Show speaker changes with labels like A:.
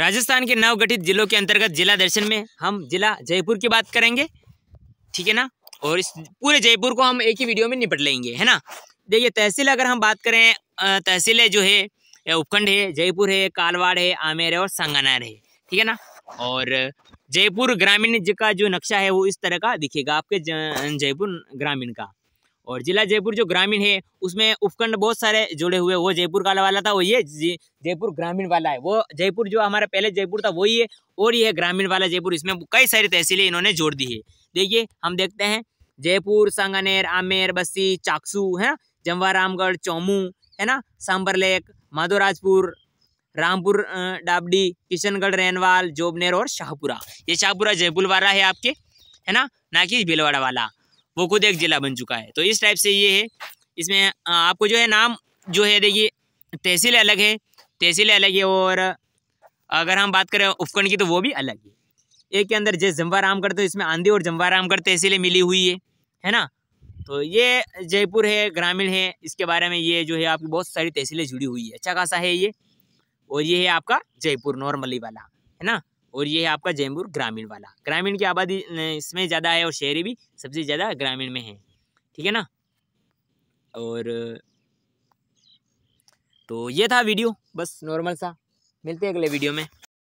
A: राजस्थान के नवगठित जिलों के अंतर्गत जिला दर्शन में हम जिला जयपुर की बात करेंगे ठीक है ना और इस पूरे जयपुर को हम एक ही वीडियो में निपट लेंगे है ना देखिए तहसील अगर हम बात करें तहसीलें जो है उपखंड है जयपुर है कालवाड़ है आमेर है और संगानार है ठीक है ना और जयपुर ग्रामीण का जो नक्शा है वो इस तरह का दिखेगा आपके जयपुर ग्रामीण का और जिला जयपुर जो ग्रामीण है उसमें उपखंड बहुत सारे जुड़े हुए वो जयपुर का वाला था वो ये जयपुर ग्रामीण वाला है वो जयपुर जो हमारा पहले जयपुर था वही है और ये ग्रामीण वाला जयपुर इसमें कई सारी तहसीलें इन्होंने जोड़ दी है देखिए हम देखते हैं जयपुर सांगानेर आमेर बस्सी चाकसू है ना जमवा रामगढ़ चौमू है ना सांबर लेक माधोराजपुर रामपुर डाबडी किशनगढ़ रैनवाल जोबनेर और शाहपुरा ये शाहपुरा जयपुर वाला है आपके है ना ना कि भीलवाड़ा वाला वो खुद एक ज़िला बन चुका है तो इस टाइप से ये है इसमें आपको जो है नाम जो है देखिए तहसील अलग है तहसील अलग है और अगर हम बात करें उपखंड की तो वो भी अलग है एक के अंदर जैसे जम्वा रामगढ़ तो इसमें आंधी और जम्वा रामगढ़ तहसीलें मिली हुई है है ना तो ये जयपुर है ग्रामीण है इसके बारे में ये जो है आपकी बहुत सारी तहसीलें जुड़ी हुई है अच्छा खासा है ये और ये है आपका जयपुर नॉर्मली वाला है ना और ये है आपका जयपुर ग्रामीण वाला ग्रामीण की आबादी इसमें ज़्यादा है और शहरी भी सबसे ज़्यादा ग्रामीण में है ठीक है ना और तो ये था वीडियो बस नॉर्मल सा मिलते हैं अगले वीडियो में